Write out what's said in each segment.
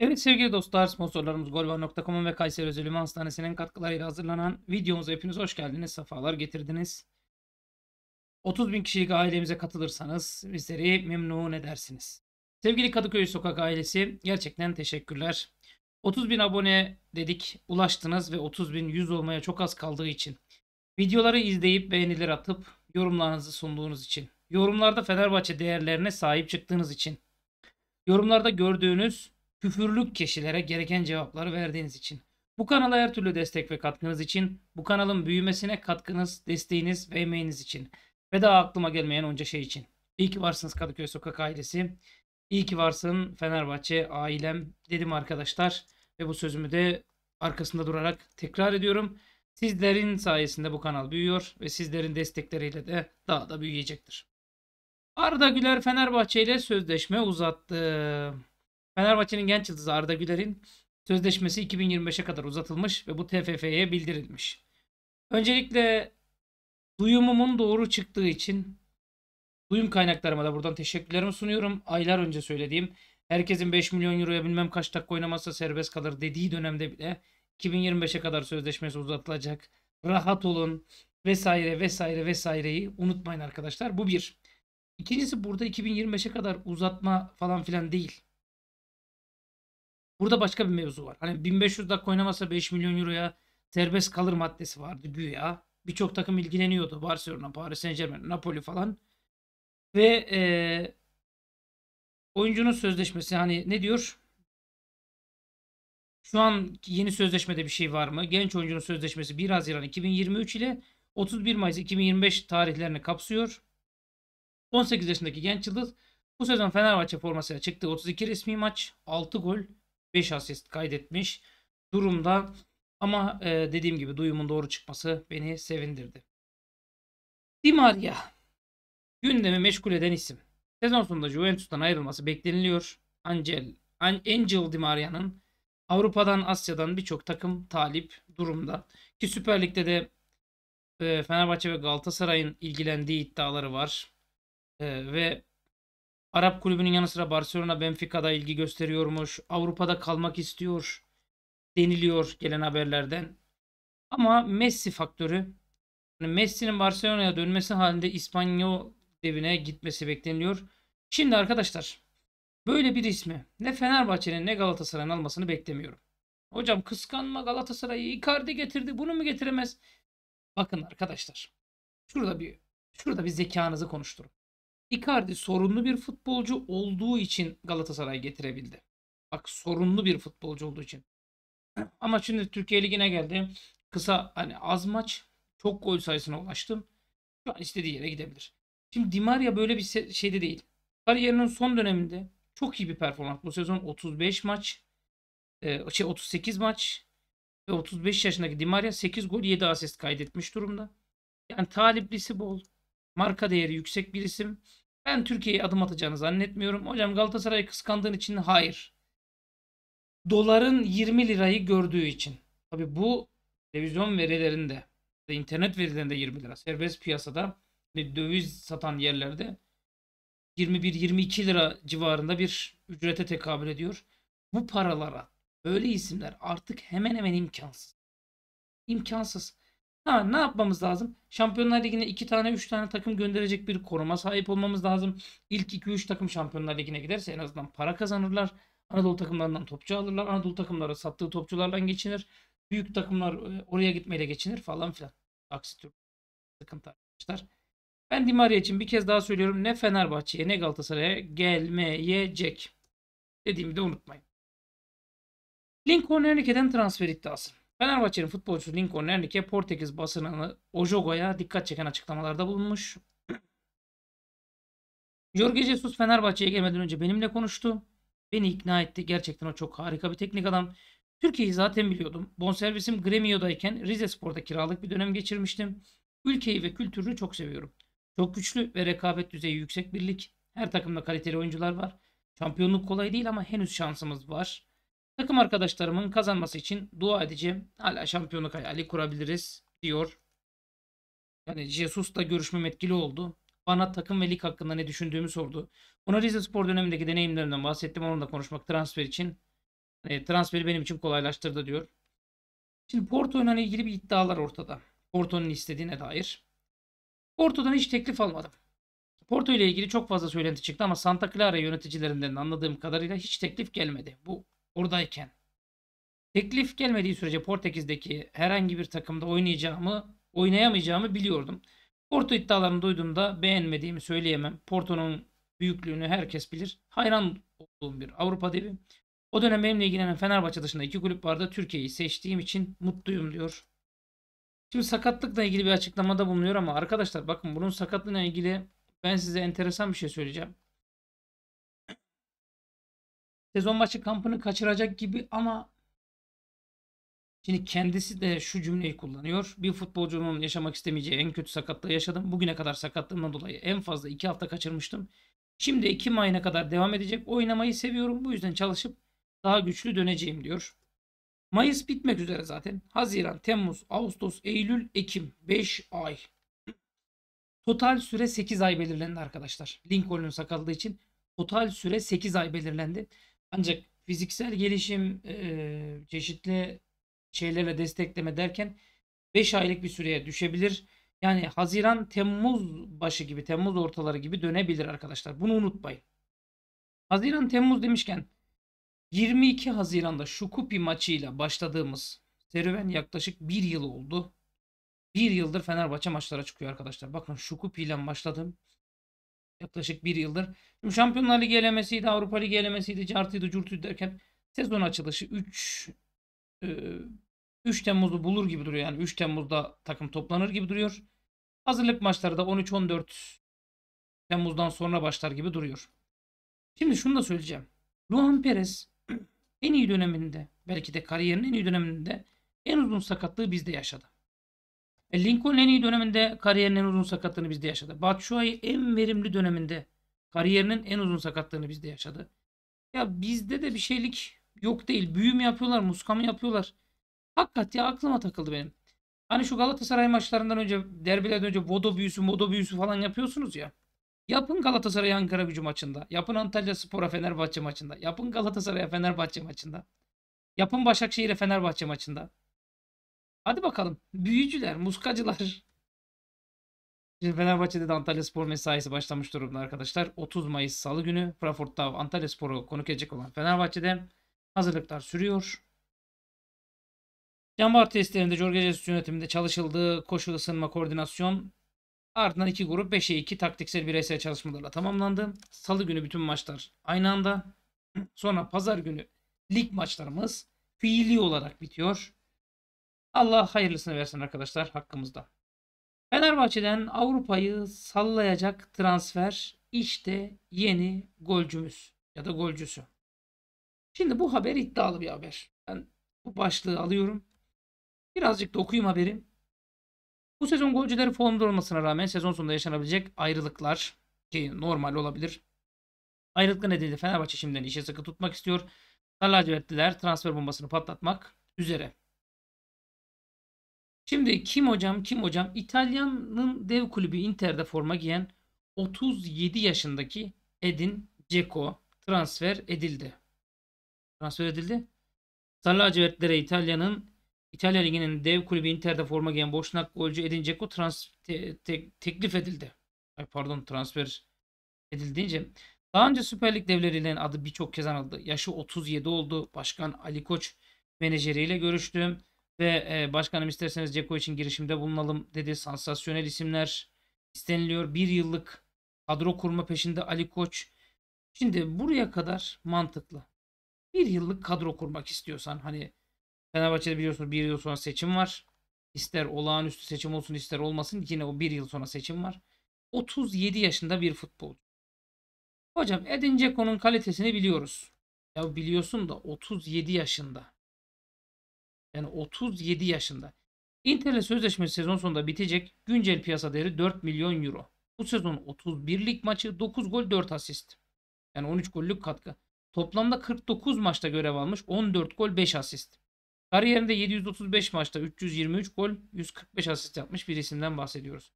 Evet sevgili dostlar sponsorlarımız golvan.com'un ve Kayseri Özel Ünlü Hastanesi'nin katkılarıyla hazırlanan videomuza hepiniz hoş geldiniz. Sefalar getirdiniz. 30 bin kişilik ailemize katılırsanız bizleri memnun edersiniz. Sevgili Kadıköy Sokak ailesi gerçekten teşekkürler. 30 bin abone dedik ulaştınız ve 30 bin 100 olmaya çok az kaldığı için. Videoları izleyip beğeniler atıp yorumlarınızı sunduğunuz için. Yorumlarda Fenerbahçe değerlerine sahip çıktığınız için. Yorumlarda gördüğünüz küfürlük kişilere gereken cevapları verdiğiniz için. Bu kanala her türlü destek ve katkınız için, bu kanalın büyümesine katkınız, desteğiniz ve emeğiniz için ve daha aklıma gelmeyen onca şey için. İyi ki varsınız Kadıköy Sokak ailesi. İyi ki varsın Fenerbahçe ailem dedim arkadaşlar ve bu sözümü de arkasında durarak tekrar ediyorum. Sizlerin sayesinde bu kanal büyüyor ve sizlerin destekleriyle de daha da büyüyecektir. Arda Güler Fenerbahçe ile sözleşme uzattı. Fenerbahçe'nin genç yıldızı Arda Güler'in sözleşmesi 2025'e kadar uzatılmış ve bu TFF'ye bildirilmiş. Öncelikle duyumumun doğru çıktığı için duyum kaynaklarıma da buradan teşekkürlerimi sunuyorum. Aylar önce söylediğim herkesin 5 milyon euroya bilmem kaç dakika oynamazsa serbest kalır dediği dönemde bile 2025'e kadar sözleşmesi uzatılacak. Rahat olun vesaire vesaire vesaireyi unutmayın arkadaşlar. Bu bir. İkincisi burada 2025'e kadar uzatma falan filan değil. Burada başka bir mevzu var. Hani 1500 dakika oynamasa 5 milyon euroya serbest kalır maddesi vardı güya. Birçok takım ilgileniyordu. Barcelona, Paris Saint Germain, Napoli falan. Ve e, oyuncunun sözleşmesi hani ne diyor? Şu an yeni sözleşmede bir şey var mı? Genç oyuncunun sözleşmesi 1 Haziran 2023 ile 31 Mayıs 2025 tarihlerini kapsıyor. 18 yaşındaki genç yıldız bu sezon Fenerbahçe formasıyla çıktı. 32 resmi maç, 6 gol, 5 asist kaydetmiş durumda. Ama e, dediğim gibi duyumun doğru çıkması beni sevindirdi. Di Maria gündemi meşgul eden isim. Sezon sonunda Juventus'tan ayrılması bekleniliyor. Angel, Angel Di Maria'nın Avrupa'dan Asya'dan birçok takım talip durumda. Ki Süper Lig'de de e, Fenerbahçe ve Galatasaray'ın ilgilendiği iddiaları var. E, ve Arap kulübünün yanı sıra Barcelona Benfica'da ilgi gösteriyormuş. Avrupa'da kalmak istiyor deniliyor gelen haberlerden. Ama Messi faktörü yani Messi'nin Barcelona'ya dönmesi halinde İspanyol devine gitmesi bekleniyor. Şimdi arkadaşlar böyle bir ismi ne Fenerbahçe'nin ne Galatasaray'ın almasını beklemiyorum. Hocam kıskanma Galatasaray'ı Icardi getirdi bunu mu getiremez? Bakın arkadaşlar şurada bir şurada bir zekanızı konuşturun. Icardi sorunlu bir futbolcu olduğu için Galatasaray getirebildi. Bak sorunlu bir futbolcu olduğu için. Ama şimdi Türkiye Ligi'ne geldi. Kısa hani az maç çok gol sayısına ulaştım. Şu an istediği yere gidebilir. Şimdi Di Maria böyle bir şeyde değil. Kariyerinin son döneminde çok iyi bir performans. Bu sezon 35 maç, e, şey 38 maç ve 35 yaşındaki Di Maria 8 gol 7 asist kaydetmiş durumda. Yani taliplisi bol, marka değeri yüksek bir isim. Ben Türkiye'ye adım atacağını zannetmiyorum. Hocam Galatasaray'ı kıskandığın için hayır. Doların 20 lirayı gördüğü için. Tabi bu televizyon verilerinde, internet verilerinde 20 lira. Serbest piyasada döviz satan yerlerde 21-22 lira civarında bir ücrete tekabül ediyor. Bu paralara böyle isimler artık hemen hemen imkansız. İmkansız. Ha, ne yapmamız lazım? Şampiyonlar Ligi'ne 2 tane 3 tane takım gönderecek bir koruma sahip olmamız lazım. İlk 2-3 takım Şampiyonlar Ligi'ne giderse en azından para kazanırlar. Anadolu takımlarından topçu alırlar. Anadolu takımları sattığı topçularla geçinir. Büyük takımlar e, oraya gitmeyle geçinir falan filan. Aksi türlü sıkıntı arkadaşlar. Ben Dimaria için bir kez daha söylüyorum. Ne Fenerbahçe'ye ne Galatasaray'a gelmeyecek. Dediğimi de unutmayın. Lincoln Enrique'den transfer iddiası. Fenerbahçe'nin futbolcusu Lincoln Enrique Portekiz basınını Ojogo'ya dikkat çeken açıklamalarda bulunmuş. Jorge Jesus Fenerbahçe'ye gelmeden önce benimle konuştu. Beni ikna etti. Gerçekten o çok harika bir teknik adam. Türkiye'yi zaten biliyordum. Bonservisim Gremio'dayken Rize Spor'da kiralık bir dönem geçirmiştim. Ülkeyi ve kültürünü çok seviyorum. Çok güçlü ve rekabet düzeyi yüksek birlik. Her takımda kaliteli oyuncular var. Şampiyonluk kolay değil ama henüz şansımız var. Takım arkadaşlarımın kazanması için dua edeceğim. Hala şampiyonluk hayali kurabiliriz diyor. Yani Jesus'la görüşmem etkili oldu. Bana takım ve lig hakkında ne düşündüğümü sordu. Ona Rize Spor dönemindeki deneyimlerinden bahsettim. Onunla konuşmak transfer için. E, transferi benim için kolaylaştırdı diyor. Şimdi Porto'yla ilgili bir iddialar ortada. Porto'nun istediğine dair. Porto'dan hiç teklif almadım. Porto ile ilgili çok fazla söylenti çıktı ama Santa Clara yöneticilerinden anladığım kadarıyla hiç teklif gelmedi. Bu oradayken. Teklif gelmediği sürece Portekiz'deki herhangi bir takımda oynayacağımı, oynayamayacağımı biliyordum. Porto iddialarını duyduğumda beğenmediğimi söyleyemem. Porto'nun büyüklüğünü herkes bilir. Hayran olduğum bir Avrupa devi. O dönem benimle ilgilenen Fenerbahçe dışında iki kulüp vardı. Türkiye'yi seçtiğim için mutluyum diyor. Şimdi sakatlıkla ilgili bir açıklamada bulunuyor ama arkadaşlar bakın bunun sakatlığıyla ilgili ben size enteresan bir şey söyleyeceğim sezon başı kampını kaçıracak gibi ama şimdi kendisi de şu cümleyi kullanıyor. Bir futbolcunun yaşamak istemeyeceği en kötü sakatlığı yaşadım. Bugüne kadar sakatlığımdan dolayı en fazla 2 hafta kaçırmıştım. Şimdi Ekim ayına kadar devam edecek. Oynamayı seviyorum. Bu yüzden çalışıp daha güçlü döneceğim diyor. Mayıs bitmek üzere zaten. Haziran, Temmuz, Ağustos, Eylül, Ekim. 5 ay. Total süre 8 ay belirlendi arkadaşlar. Lincoln'un sakatlığı için total süre 8 ay belirlendi. Ancak fiziksel gelişim e, çeşitli şeylerle destekleme derken 5 aylık bir süreye düşebilir. Yani Haziran Temmuz başı gibi Temmuz ortaları gibi dönebilir arkadaşlar. Bunu unutmayın. Haziran Temmuz demişken 22 Haziran'da Şukupi maçıyla başladığımız serüven yaklaşık 1 yıl oldu. 1 yıldır Fenerbahçe maçlara çıkıyor arkadaşlar. Bakın Şukupi ile başladım yaklaşık bir yıldır. Şimdi Şampiyonlar Ligi elemesiydi, Avrupa Ligi elemesiydi, cartıydı, curtuydu derken sezon açılışı 3 3 e, Temmuz'u bulur gibi duruyor. Yani 3 Temmuz'da takım toplanır gibi duruyor. Hazırlık maçları da 13-14 Temmuz'dan sonra başlar gibi duruyor. Şimdi şunu da söyleyeceğim. Luan Perez en iyi döneminde belki de kariyerinin en iyi döneminde en uzun sakatlığı bizde yaşadı. E, Lincoln en iyi döneminde kariyerinin en uzun sakatlığını bizde yaşadı. Batshuayi en verimli döneminde kariyerinin en uzun sakatlığını bizde yaşadı. Ya bizde de bir şeylik yok değil. Büyü mü yapıyorlar, muska mı yapıyorlar? Hakikat ya aklıma takıldı benim. Hani şu Galatasaray maçlarından önce, derbilerden önce Vodo büyüsü, Modo büyüsü falan yapıyorsunuz ya. Yapın Galatasaray Ankara gücü maçında. Yapın Antalya Spor'a Fenerbahçe maçında. Yapın Galatasaray'a Fenerbahçe maçında. Yapın Başakşehir'e Fenerbahçe maçında. Hadi bakalım. Büyücüler, muskacılar. Şimdi Fenerbahçe'de de Antalya Spor mesaisi başlamış durumda arkadaşlar. 30 Mayıs Salı günü Frankfurt'ta Antalya Spor'u konuk edecek olan Fenerbahçe'de hazırlıklar sürüyor. Canbar testlerinde Jorge Jesus yönetiminde çalışıldığı koşu ısınma koordinasyon ardından iki grup 5'e 2 taktiksel bireysel çalışmalarla tamamlandı. Salı günü bütün maçlar aynı anda. Sonra pazar günü lig maçlarımız fiili olarak bitiyor. Allah hayırlısını versin arkadaşlar hakkımızda. Fenerbahçe'den Avrupa'yı sallayacak transfer işte yeni golcümüz ya da golcüsü. Şimdi bu haber iddialı bir haber. Ben bu başlığı alıyorum. Birazcık da okuyayım haberi. Bu sezon golcüleri formda olmasına rağmen sezon sonunda yaşanabilecek ayrılıklar ki normal olabilir. Ayrılıklı nedeniyle Fenerbahçe şimdiden işe sıkı tutmak istiyor. Sarı lacivertliler transfer bombasını patlatmak üzere. Şimdi kim hocam kim hocam İtalya'nın dev kulübü Inter'de forma giyen 37 yaşındaki Edin Dzeko transfer edildi. Transfer edildi. Sarı lacivertlere İtalya'nın İtalya Ligi'nin dev kulübü Inter'de forma giyen boşnak golcü Edin Dzeko trans te, te, teklif edildi. Ay pardon transfer edildiğince. Daha önce Süper Lig devleriyle adı birçok kez anıldı. Yaşı 37 oldu. Başkan Ali Koç menajeriyle görüştüm. Ve e, başkanım isterseniz Ceko için girişimde bulunalım dedi. Sansasyonel isimler isteniliyor. Bir yıllık kadro kurma peşinde Ali Koç. Şimdi buraya kadar mantıklı. Bir yıllık kadro kurmak istiyorsan hani Fenerbahçe'de biliyorsunuz bir yıl sonra seçim var. İster olağanüstü seçim olsun ister olmasın yine o bir yıl sonra seçim var. 37 yaşında bir futbolcu. Hocam Edin Ceko'nun kalitesini biliyoruz. Ya biliyorsun da 37 yaşında. Yani 37 yaşında. Inter'le sözleşme sezon sonunda bitecek. Güncel piyasa değeri 4 milyon euro. Bu sezon 31 lig maçı 9 gol 4 asist. Yani 13 gollük katkı. Toplamda 49 maçta görev almış. 14 gol 5 asist. Kariyerinde 735 maçta 323 gol 145 asist yapmış bir isimden bahsediyoruz.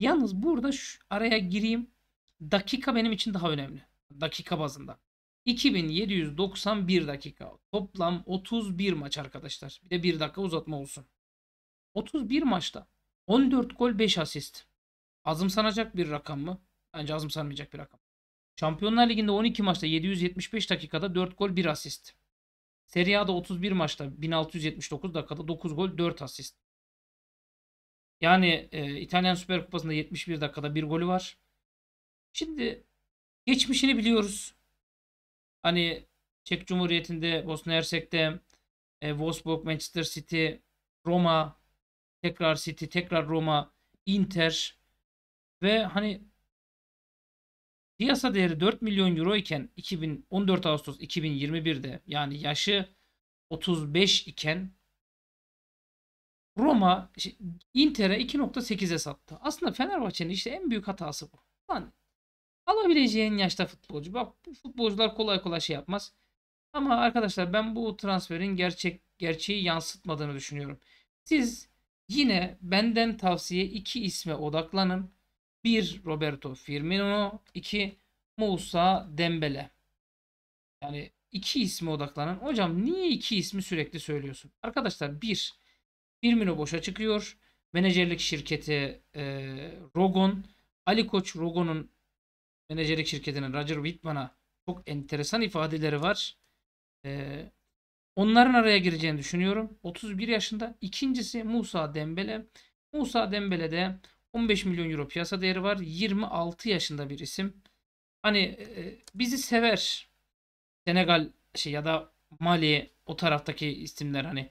Yalnız burada şu araya gireyim. Dakika benim için daha önemli. Dakika bazında. 2791 dakika. Toplam 31 maç arkadaşlar. Bir de 1 dakika uzatma olsun. 31 maçta 14 gol 5 asist. Azımsanacak bir rakam mı? Bence azımsanmayacak bir rakam. Şampiyonlar Ligi'nde 12 maçta 775 dakikada 4 gol 1 asist. Serie A'da 31 maçta 1679 dakikada 9 gol 4 asist. Yani e, İtalyan Süper Kupası'nda 71 dakikada 1 golü var. Şimdi geçmişini biliyoruz. Hani Çek Cumhuriyeti'nde Bosna Hersek'te e, Wolfsburg, Manchester City, Roma, tekrar City, tekrar Roma, Inter ve hani piyasa değeri 4 milyon euro iken 2014 Ağustos 2021'de yani yaşı 35 iken Roma Inter'e 2.8'e sattı. Aslında Fenerbahçe'nin işte en büyük hatası bu. Lan alabileceğin yaşta futbolcu. Bak futbolcular kolay kolay şey yapmaz. Ama arkadaşlar ben bu transferin gerçek gerçeği yansıtmadığını düşünüyorum. Siz yine benden tavsiye iki isme odaklanın. Bir Roberto Firmino, iki Moussa Dembele. Yani iki isme odaklanın. Hocam niye iki ismi sürekli söylüyorsun? Arkadaşlar bir Firmino boşa çıkıyor. Menajerlik şirketi e, Rogon, Ali Koç Rogon'un menajerlik şirketinin Roger Whitman'a çok enteresan ifadeleri var. Ee, onların araya gireceğini düşünüyorum. 31 yaşında. İkincisi Musa Dembele. Musa Dembele'de 15 milyon euro piyasa değeri var. 26 yaşında bir isim. Hani e, bizi sever. Senegal şey ya da Mali o taraftaki isimler hani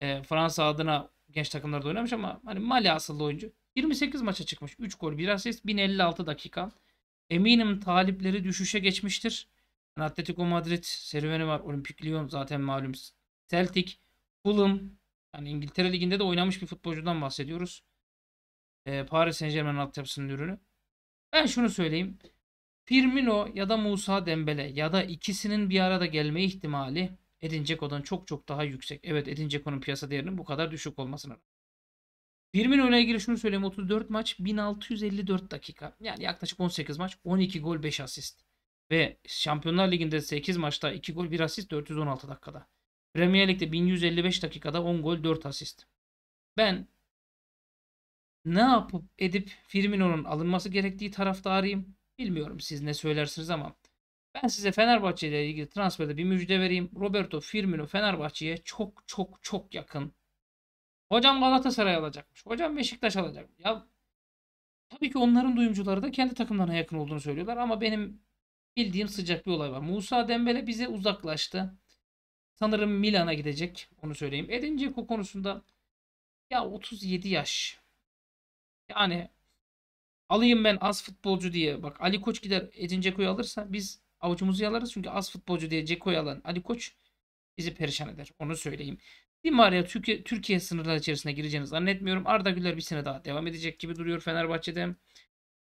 e, Fransa adına genç takımlarda oynamış ama hani Mali asıllı oyuncu. 28 maça çıkmış. 3 gol, 1 asist, 1056 dakika. Eminim talipleri düşüşe geçmiştir. Yani Atletico Madrid serüveni var. Olimpik Lyon zaten malum. Celtic, Fulham. Yani İngiltere Ligi'nde de oynamış bir futbolcudan bahsediyoruz. Ee, Paris Saint Germain altyapısının ürünü. Ben şunu söyleyeyim. Firmino ya da Musa Dembele ya da ikisinin bir arada gelme ihtimali Edin Dzeko'dan çok çok daha yüksek. Evet Edin Dzeko'nun piyasa değerinin bu kadar düşük olmasına Birimin öne ilgili şunu söyleyeyim. 34 maç 1654 dakika. Yani yaklaşık 18 maç 12 gol 5 asist. Ve Şampiyonlar Ligi'nde 8 maçta 2 gol 1 asist 416 dakikada. Premier Lig'de 1155 dakikada 10 gol 4 asist. Ben ne yapıp edip Firmino'nun alınması gerektiği arayayım Bilmiyorum siz ne söylersiniz ama ben size Fenerbahçe ile ilgili transferde bir müjde vereyim. Roberto Firmino Fenerbahçe'ye çok çok çok yakın Hocam Galatasaray alacakmış. Hocam Beşiktaş alacak. Ya tabii ki onların duyumcuları da kendi takımlarına yakın olduğunu söylüyorlar ama benim bildiğim sıcak bir olay var. Musa Dembele bize uzaklaştı. Sanırım Milan'a gidecek. Onu söyleyeyim. Edin Dzeko konusunda ya 37 yaş. Yani alayım ben az futbolcu diye. Bak Ali Koç gider Edin Dzeko'yu alırsa biz avucumuzu yalarız. Çünkü az futbolcu diye Dzeko'yu alan Ali Koç bizi perişan eder. Onu söyleyeyim. Dimari'ye Türkiye, Türkiye sınırları içerisine gireceğini zannetmiyorum. Arda Güler bir sene daha devam edecek gibi duruyor Fenerbahçe'de.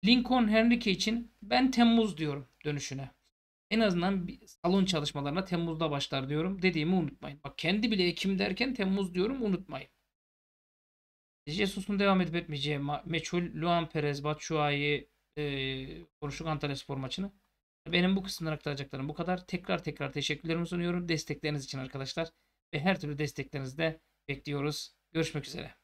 Lincoln Henrique için ben Temmuz diyorum dönüşüne. En azından bir salon çalışmalarına Temmuz'da başlar diyorum. Dediğimi unutmayın. Bak kendi bile Ekim derken Temmuz diyorum unutmayın. Jesus'un devam edip etmeyeceği meçhul Luan Perez, Batshuayi e, konuştuk Antalya Spor maçını. Benim bu kısımdan aktaracaklarım bu kadar. Tekrar tekrar teşekkürlerimi sunuyorum. Destekleriniz için arkadaşlar ve her türlü desteklerinizi de bekliyoruz. Görüşmek üzere.